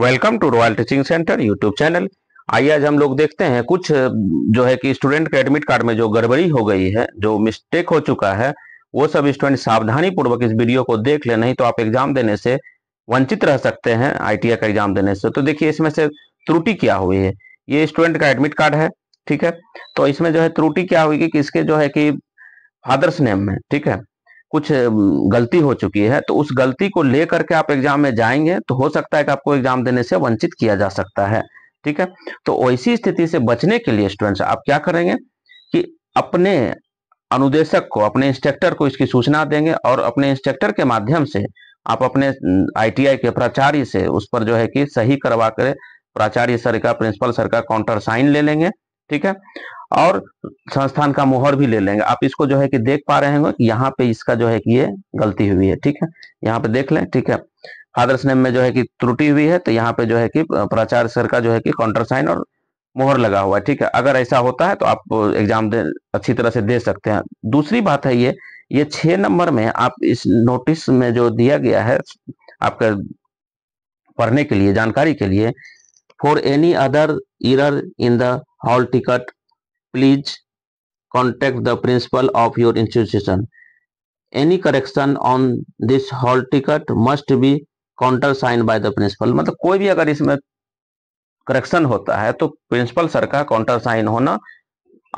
welcome to royal teaching centre YouTube channel आइए आज हम लोग देखते हैं कुछ जो है कि स्टूडेंट के एडमिट कार्ड में जो गड़बड़ी हो गई है जो मिस्टेक हो चुका है वो सब स्टूडेंट सावधानी पूर्वक इस वीडियो को देख ले नहीं तो आप एग्जाम देने से वंचित रह सकते हैं आई का एग्जाम देने से तो देखिए इसमें से त्रुटि क्या हुई है ये स्टूडेंट का एडमिट कार्ड है ठीक है तो इसमें जो है त्रुटि क्या हुई कि इसके जो है कि फादर्स नेम में ठीक है कुछ गलती हो चुकी है तो उस गलती को लेकर के आप एग्जाम में जाएंगे तो हो सकता है कि आपको एग्जाम देने से वंचित किया जा सकता है ठीक है तो ऐसी स्थिति से बचने के लिए स्टूडेंट्स आप क्या करेंगे कि अपने अनुदेशक को अपने इंस्ट्रक्टर को इसकी सूचना देंगे और अपने इंस्ट्रक्टर के माध्यम से आप अपने आईटीआई के प्राचार्य से उस पर जो है कि सही करवा कर प्राचार्य सर का प्रिंसिपल सर का काउंटर साइन ले लेंगे ठीक है और संस्थान का मोहर भी ले लेंगे आप इसको जो है कि देख पा रहे होंगे यहाँ पे इसका जो है कि ये गलती हुई है ठीक है यहाँ पे देख लें ठीक है आदर्श नेम में जो है कि त्रुटि हुई है तो यहाँ पे जो है कि प्राचार्य सर का जो है कि काउंटर साइन और मोहर लगा हुआ है ठीक है अगर ऐसा होता है तो आप एग्जाम दे अच्छी तरह से दे सकते हैं दूसरी बात है ये ये छह नंबर में आप इस नोटिस में जो दिया गया है आपका पढ़ने के लिए जानकारी के लिए for any other error in the hall ticket contact the principal of your institution any correction on this hall ticket must be countersign by the principal मतलब कोई भी अगर इसमें करेक्शन होता है तो प्रिंसिपल सर का काउंटर साइन होना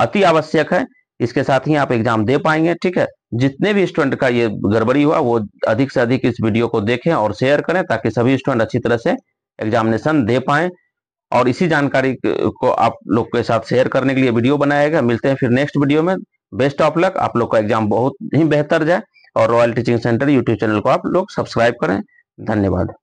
अति आवश्यक है इसके साथ ही आप एग्जाम दे पाएंगे ठीक है जितने भी स्टूडेंट का ये गड़बड़ी हुआ वो अधिक से अधिक इस वीडियो को देखें और शेयर करें ताकि सभी स्टूडेंट अच्छी तरह से एग्जामिनेशन दे पाएं और इसी जानकारी को आप लोग के साथ शेयर करने के लिए वीडियो बनाया गया मिलते हैं फिर नेक्स्ट वीडियो में बेस्ट ऑफ लक आप लोग का एग्जाम बहुत ही बेहतर जाए और royal teaching centre YouTube channel को आप लोग सब्सक्राइब करें धन्यवाद